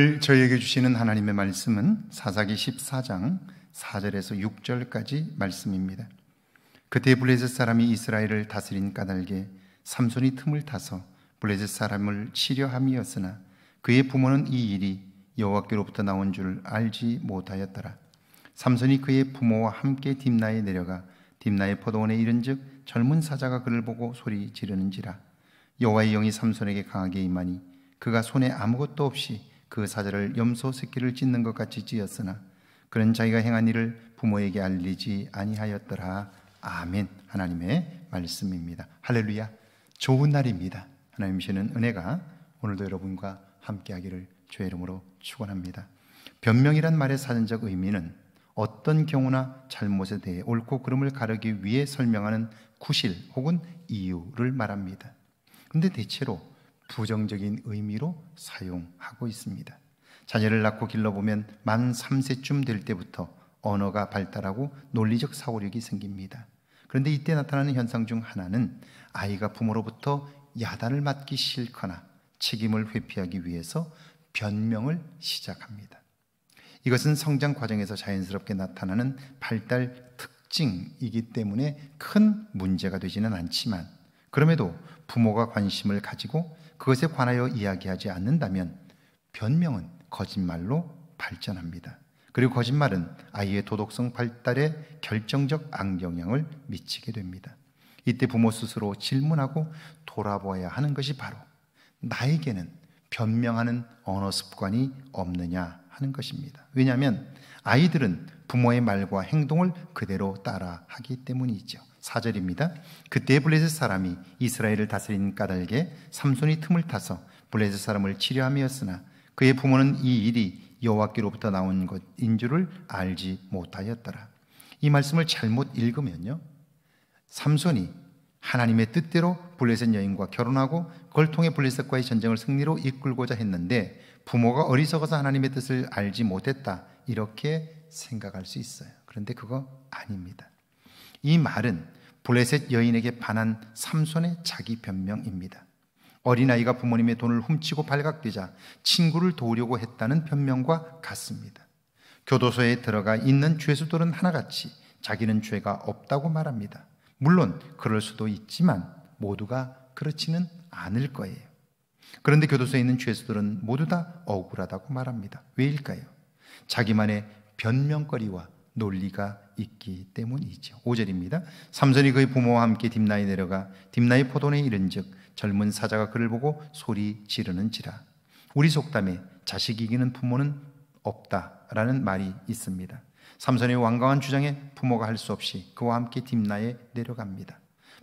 오늘 저희에게 주시는 하나님의 말씀은 사사기 14장 4절에서 6절까지 말씀입니다. 그때 블레셋 사람이 이스라엘을 다스린 까닭에 삼손이 틈을 타서 블레셋 사람을 치려함이었으나 그의 부모는 이 일이 여호와께로부터 나온 줄 알지 못하였더라. 삼손이 그의 부모와 함께 딥나에 내려가 딥나의 포도원에 이른즉 젊은 사자가 그를 보고 소리 지르는지라 여호와의 영이 삼손에게 강하게 임하니 그가 손에 아무것도 없이 그 사자를 염소 새끼를 찢는 것 같이 찢었으나 그는 자기가 행한 일을 부모에게 알리지 아니하였더라. 아멘. 하나님의 말씀입니다. 할렐루야. 좋은 날입니다. 하나님 주시는 은혜가 오늘도 여러분과 함께하기를 주의 이름으로 축원합니다. 변명이란 말의 사전적 의미는 어떤 경우나 잘못에 대해 옳고 그름을 가르기 위해 설명하는 구실 혹은 이유를 말합니다. 근데 대체로 부정적인 의미로 사용하고 있습니다. 자녀를 낳고 길러보면 만 3세쯤 될 때부터 언어가 발달하고 논리적 사고력이 생깁니다. 그런데 이때 나타나는 현상 중 하나는 아이가 부모로부터 야단을 맞기 싫거나 책임을 회피하기 위해서 변명을 시작합니다. 이것은 성장 과정에서 자연스럽게 나타나는 발달 특징이기 때문에 큰 문제가 되지는 않지만 그럼에도 부모가 관심을 가지고 그것에 관하여 이야기하지 않는다면 변명은 거짓말로 발전합니다. 그리고 거짓말은 아이의 도덕성 발달에 결정적 악영향을 미치게 됩니다. 이때 부모 스스로 질문하고 돌아보아야 하는 것이 바로 나에게는 변명하는 언어 습관이 없느냐 하는 것입니다. 왜냐하면 아이들은 부모의 말과 행동을 그대로 따라 하기 때문이죠. 4절입니다. 그때 블레셋 사람이 이스라엘을 다스린 까닭에 삼손이 틈을 타서 블레셋 사람을 치료함이었으나 그의 부모는 이 일이 여호와께로부터 나온 것인 줄을 알지 못하였더라. 이 말씀을 잘못 읽으면요. 삼손이 하나님의 뜻대로 블레셋 여인과 결혼하고 그걸 통해 블레셋과의 전쟁을 승리로 이끌고자 했는데 부모가 어리석어서 하나님의 뜻을 알지 못했다. 이렇게 생각할 수 있어요. 그런데 그거 아닙니다. 이 말은 블레셋 여인에게 반한 삼손의 자기 변명입니다. 어린아이가 부모님의 돈을 훔치고 발각되자 친구를 도우려고 했다는 변명과 같습니다. 교도소에 들어가 있는 죄수들은 하나같이 자기는 죄가 없다고 말합니다. 물론 그럴 수도 있지만 모두가 그렇지는 않을 거예요. 그런데 교도소에 있는 죄수들은 모두 다 억울하다고 말합니다. 왜일까요? 자기만의 변명거리와 논리가 있기 때문이죠. 오절입니다 삼손이 그의 부모와 함께 딥나에 내려가 딥나의 포도원에 이른즉 젊은 사자가 그를 보고 소리 지르는지라. 우리 속담에 자식 이기는 부모는 없다라는 말이 있습니다. 삼손의 완강한 주장에 부모가 할 수 없이 그와 함께 딥나에 내려갑니다.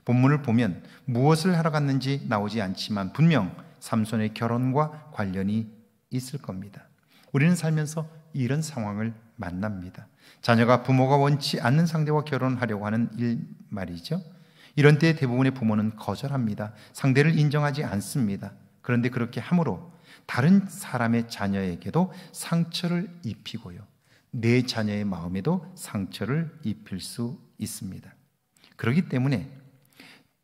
본문을 보면 무엇을 하러 갔는지 나오지 않지만 분명 삼손의 결혼과 관련이 있을 겁니다. 우리는 살면서 이런 상황을 만납니다. 자녀가 부모가 원치 않는 상대와 결혼하려고 하는 일 말이죠. 이런 때 대부분의 부모는 거절합니다. 상대를 인정하지 않습니다. 그런데 그렇게 함으로 다른 사람의 자녀에게도 상처를 입히고요. 내 자녀의 마음에도 상처를 입힐 수 있습니다. 그렇기 때문에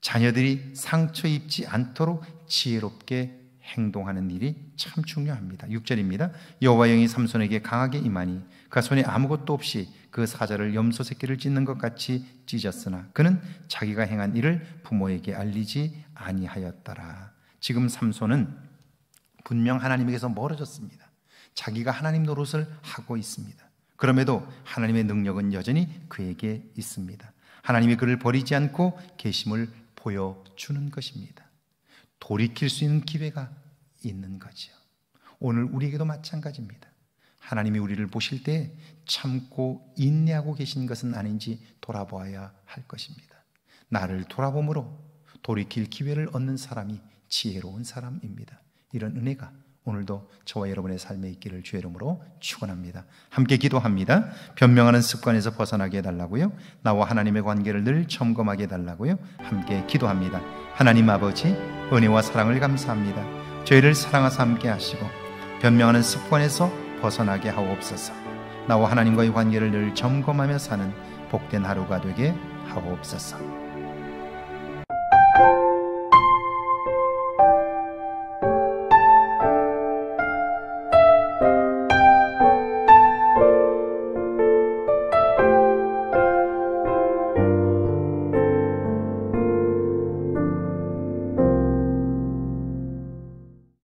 자녀들이 상처 입지 않도록 지혜롭게 행동하는 일이 참 중요합니다. 6절입니다. 여호와 영이 삼손에게 강하게 임하니 그 손에 아무것도 없이 그 사자를 염소 새끼를 찢는 것 같이 찢었으나 그는 자기가 행한 일을 부모에게 알리지 아니하였더라. 지금 삼손은 분명 하나님에게서 멀어졌습니다. 자기가 하나님 노릇을 하고 있습니다. 그럼에도 하나님의 능력은 여전히 그에게 있습니다. 하나님이 그를 버리지 않고 계심을 보여주는 것입니다. 돌이킬 수 있는 기회가 있는 거지요. 오늘 우리에게도 마찬가지입니다. 하나님이 우리를 보실 때 참고 인내하고 계신 것은 아닌지 돌아보아야 할 것입니다. 나를 돌아봄으로 돌이킬 기회를 얻는 사람이 지혜로운 사람입니다. 이런 은혜가 오늘도 저와 여러분의 삶에 있기를 주의 이름으로 축원합니다. 함께 기도합니다. 변명하는 습관에서 벗어나게 해달라고요. 나와 하나님의 관계를 늘 점검하게 해달라고요. 함께 기도합니다. 하나님 아버지 은혜와 사랑을 감사합니다. 저희를 사랑하사 함께 하시고 변명하는 습관에서 벗어나게 하옵소서. 나와 하나님과의 관계를 늘 점검하며 사는 복된 하루가 되게 하옵소서.